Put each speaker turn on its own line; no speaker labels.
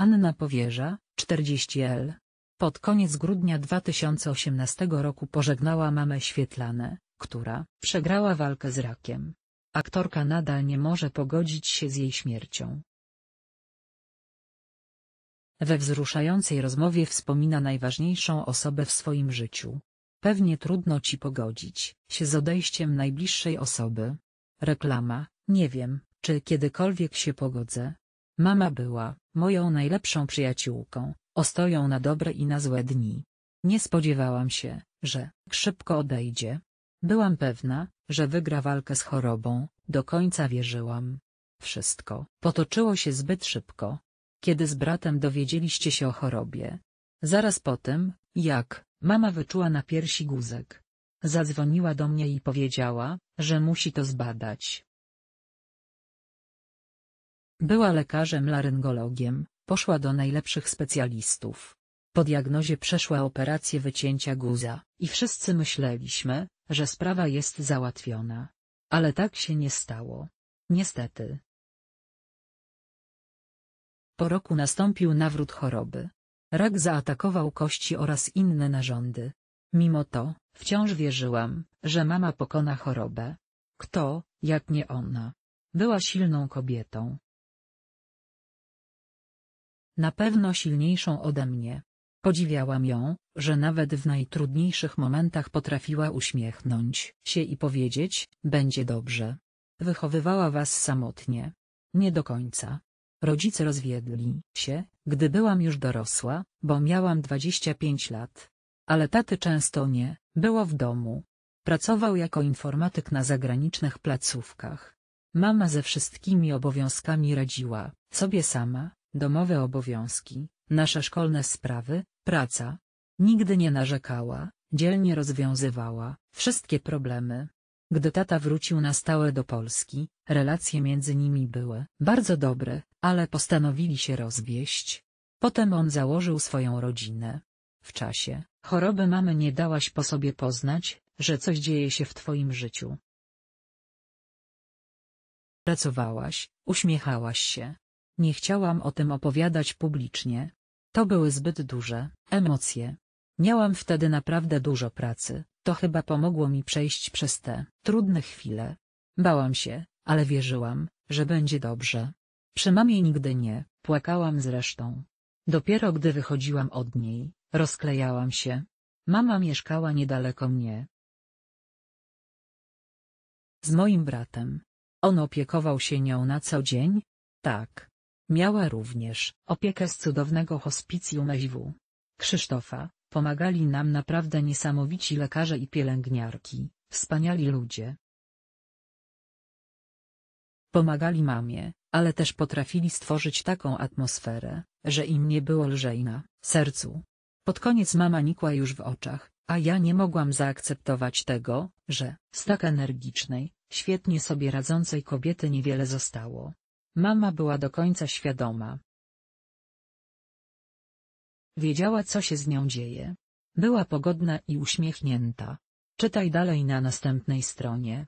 Anna Powierza, 40L. Pod koniec grudnia 2018 roku pożegnała mamę Świetlanę, która przegrała walkę z rakiem. Aktorka nadal nie może pogodzić się z jej śmiercią. We wzruszającej rozmowie wspomina najważniejszą osobę w swoim życiu. Pewnie trudno ci pogodzić się z odejściem najbliższej osoby. Reklama, nie wiem, czy kiedykolwiek się pogodzę, Mama była moją najlepszą przyjaciółką, ostoją na dobre i na złe dni. Nie spodziewałam się, że szybko odejdzie. Byłam pewna, że wygra walkę z chorobą, do końca wierzyłam. Wszystko potoczyło się zbyt szybko. Kiedy z bratem dowiedzieliście się o chorobie? Zaraz po tym, jak mama wyczuła na piersi guzek. Zadzwoniła do mnie i powiedziała, że musi to zbadać. Była lekarzem laryngologiem, poszła do najlepszych specjalistów. Po diagnozie przeszła operację wycięcia guza, i wszyscy myśleliśmy, że sprawa jest załatwiona. Ale tak się nie stało. Niestety. Po roku nastąpił nawrót choroby. Rak zaatakował kości oraz inne narządy. Mimo to, wciąż wierzyłam, że mama pokona chorobę. Kto, jak nie ona? Była silną kobietą, na pewno silniejszą ode mnie. Podziwiałam ją, że nawet w najtrudniejszych momentach potrafiła uśmiechnąć się i powiedzieć, będzie dobrze. Wychowywała was samotnie. Nie do końca. Rodzice rozwiedli się, gdy byłam już dorosła, bo miałam 25 lat. Ale taty często nie, było w domu. Pracował jako informatyk na zagranicznych placówkach. Mama ze wszystkimi obowiązkami radziła, sobie sama, domowe obowiązki, nasze szkolne sprawy, praca. Nigdy nie narzekała, dzielnie rozwiązywała wszystkie problemy. Gdy tata wrócił na stałe do Polski, relacje między nimi były bardzo dobre, ale postanowili się rozwieść. Potem on założył swoją rodzinę. W czasie choroby mamy nie dałaś po sobie poznać, że coś dzieje się w twoim życiu. Pracowałaś, uśmiechałaś się, nie chciałam o tym opowiadać publicznie. To były zbyt duże emocje. Miałam wtedy naprawdę dużo pracy, to chyba pomogło mi przejść przez te trudne chwile. Bałam się, ale wierzyłam, że będzie dobrze. Przy mamie nigdy nie, płakałam zresztą. Dopiero gdy wychodziłam od niej, rozklejałam się. Mama mieszkała niedaleko mnie. Z moim bratem. On opiekował się nią na co dzień? Tak. Miała również opiekę z cudownego hospicjum EIW. Krzysztofa, pomagali nam naprawdę niesamowici lekarze i pielęgniarki, wspaniali ludzie. Pomagali mamie, ale też potrafili stworzyć taką atmosferę, że im nie było lżej na sercu. Pod koniec mama nikła już w oczach, a ja nie mogłam zaakceptować tego, że z tak energicznej, świetnie sobie radzącej kobiety niewiele zostało. Mama była do końca świadoma. Wiedziała, co się z nią dzieje. Była pogodna i uśmiechnięta. Czytaj dalej na następnej stronie.